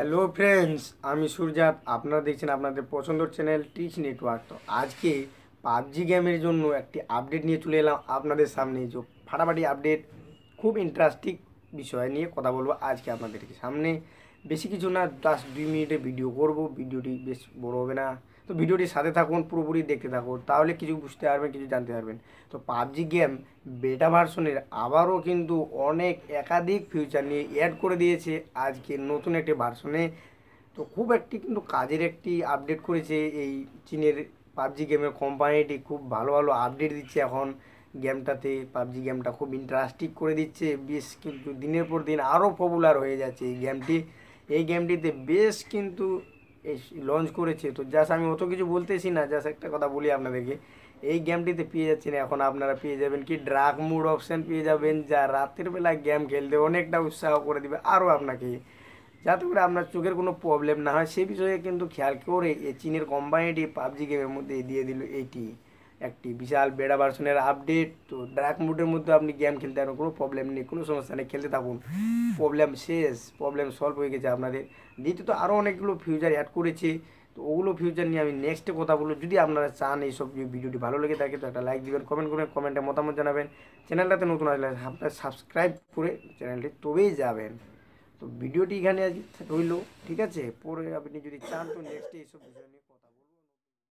hello friends আমি সূর্যাপ আপনারা দেখছেন আপনাদের পছন্দর চ্যানেল টিচ নেটওয়ার্ক তো আজকে পাবজি গেমের জন্য একটি আপডেট নিয়ে চলে এলাম আপনাদের সামনে যে ফাটাফাটি আপডেট খুব ইন্টারেস্টিং বিষয় নিয়ে কথা বলবো আজকে আপনাদেরকে সামনে বেশি কিছু না জাস্ট দুই মিনিটে ভিডিও করব ভিডিওটি বেশ বড় হবে না তো ভিডিওটি সাথে থাকুন পুরোপুরি দেখতে থাকুন তাহলে কিছু বুঝতে পারবেন কিছু জানতে পারবেন তো পাবজি গেম বেটা ভার্সনের আবারও কিন্তু অনেক একাধিক ফিউচার নিয়ে অ্যাড করে দিয়েছে আজকে নতুন একটি ভার্সনে তো খুব একটি কিন্তু কাজের একটি আপডেট করেছে এই চীনের পাবজি গেমের কোম্পানিটি খুব ভালো ভালো আপডেট দিচ্ছে এখন গেমটাতে পাবজি গেমটা খুব ইন্টারেস্টিং করে দিচ্ছে বেশ কিন্তু দিনের পর দিন আরও পপুলার হয়ে যাচ্ছে এই গেমটি এই গেমটিতে বেশ কিন্তু লঞ্চ করেছে তো জাস্ট আমি অত কিছু বলতেছি না জাস্ট একটা কথা বলি আপনাদেরকে এই গেমটিতে পেয়ে যাচ্ছেন এখন আপনারা পেয়ে যাবেন কি ড্রাগ মুড অপশান পেয়ে যাবেন যা রাতের বেলা গেম খেলতে অনেকটা উৎসাহ করে দেবে আরও আপনাকে যাতে করে আপনার চোখের কোনো প্রবলেম না হয় সে বিষয়ে কিন্তু খেয়াল করে এই চীনের কোম্পানিটি পাবজি গেমের মধ্যে দিয়ে দিল এটি একটি বিশাল বেড়া ভার্সনের আপডেট তো ড্রাক মোডের মধ্যে আপনি গেম খেলতে পারেন কোনো প্রবলেম নেই কোনো সমস্যা নেই খেলতে থাকুন প্রবলেম শেষ প্রবলেম সলভ হয়ে গেছে আপনাদের দ্বিতীয়ত আরও অনেকগুলো ফিউচার অ্যাড করেছে তো ওগুলো ফিউচার নিয়ে আমি নেক্সটে কথা বলবো যদি আপনারা চান এইসব ভিডিওটি ভালো লেগে থাকে তো একটা লাইক দিবেন কমেন্ট করবেন কমেন্টে মতামত জানাবেন চ্যানেলটাতে নতুন আসলে আপনার সাবস্ক্রাইব করে চ্যানেলটি তবেই যাবেন তো ভিডিওটি এখানে আজ রইল ঠিক আছে পরে আপনি যদি চান তো নেক্সটে এইসব বিষয় নিয়ে কথা